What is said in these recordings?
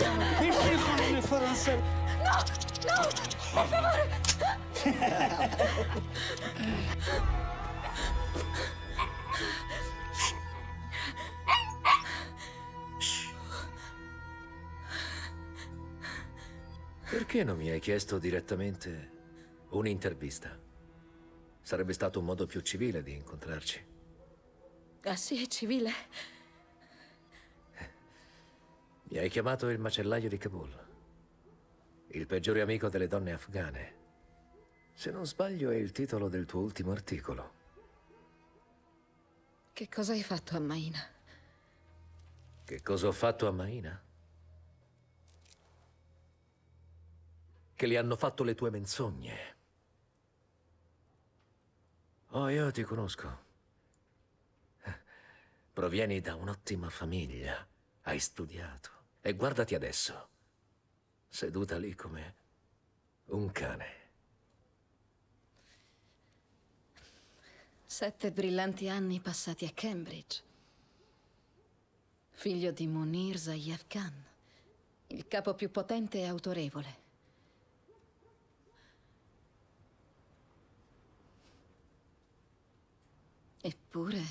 Deixa eu falar minha farança. No, no, per favore. Perché non mi hai chiesto direttamente un'intervista? Sarebbe stato un modo più civile di incontrarci. Ah sì, civile? Mi hai chiamato il macellaio di Kabul, il peggiore amico delle donne afghane. Se non sbaglio è il titolo del tuo ultimo articolo. Che cosa hai fatto a Maina? Che cosa ho fatto a Maina? Che le hanno fatto le tue menzogne. Oh, io ti conosco. Provieni da un'ottima famiglia. Hai studiato. E guardati adesso, seduta lì come un cane. Sette brillanti anni passati a Cambridge. Figlio di Munir Zayev Khan, il capo più potente e autorevole. Eppure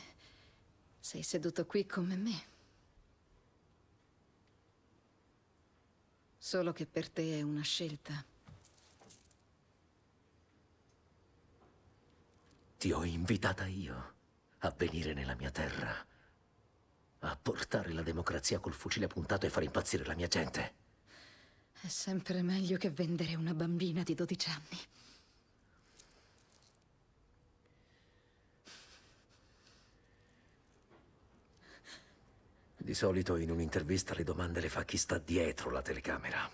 sei seduto qui come me. Solo che per te è una scelta. Ti ho invitata io a venire nella mia terra, a portare la democrazia col fucile puntato e far impazzire la mia gente. È sempre meglio che vendere una bambina di 12 anni. Di solito in un'intervista le domande le fa chi sta dietro la telecamera.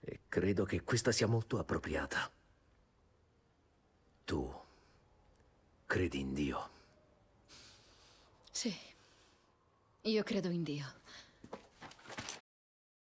E credo che questa sia molto appropriata. Tu credi in Dio? Sì, io credo in Dio.